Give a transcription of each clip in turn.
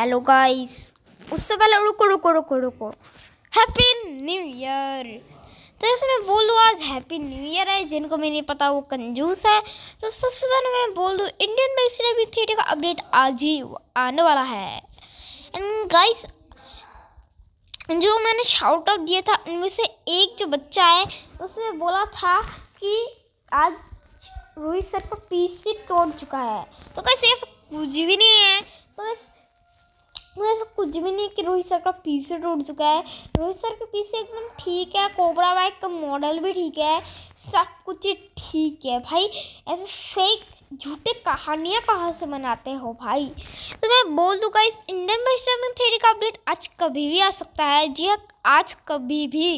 hello guys उससे पहले रुको रुको रुको रुको हैप्पी न्यू ईयर तो इसमें बोल दूँ आज हैप्पी न्यू ईयर है जिनको मैं नहीं पता वो कंजूस है तो सबसे पहले मैं बोल दूँ इंडियन भी थिएटर का अपडेट आज ही आने वाला है एंड गाइस जो मैंने शाउट आउट दिया था उनमें से एक जो बच्चा है उसने बोला था कि आज रोहित सर का पीसी तोड़ चुका है तो कैसे ऐसा कुछ भी नहीं है तो ऐसा कुछ भी नहीं कि रोहित सर का पीछे टूट चुका है रोहित सर के पीछे एकदम ठीक है कोबरा बाइक का मॉडल भी ठीक है सब कुछ ठीक है भाई ऐसे फेक झूठे कहानियाँ कहाँ से बनाते हो भाई तो मैं बोल दूँगा इस इंडियन वेस्टर्न थ्री का अपडेट आज कभी भी आ सकता है जी हाँ, आज कभी भी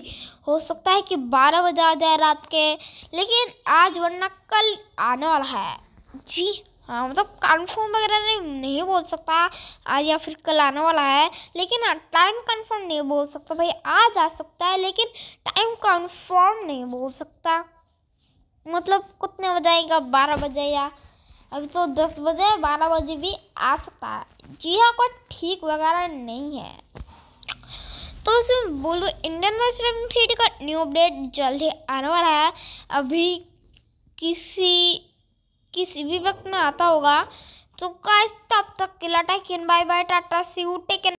हो सकता है कि बारह बजे आ जाए रात के लेकिन आज वरना कल आने वाला है जी हाँ मतलब कन्फर्म वगैरह नहीं नहीं बोल सकता आज या फिर कल आने वाला है लेकिन हाँ टाइम कन्फर्म नहीं बोल सकता भाई आज आ सकता है लेकिन टाइम कन्फर्म नहीं बोल सकता मतलब कितने बजे आएगा बारह बजे या अभी तो दस बजे बारह बजे भी आ सकता है जी हाँ कोई ठीक वगैरह नहीं है तो इसमें बोलो इंडियन वेस्टर्न थ्री का न्यू अपडेट जल्द ही आने वाला है अभी किसी किसी भी वक्त में आता होगा तो गाइस तब तक के लाटा किन bye bye tata see you take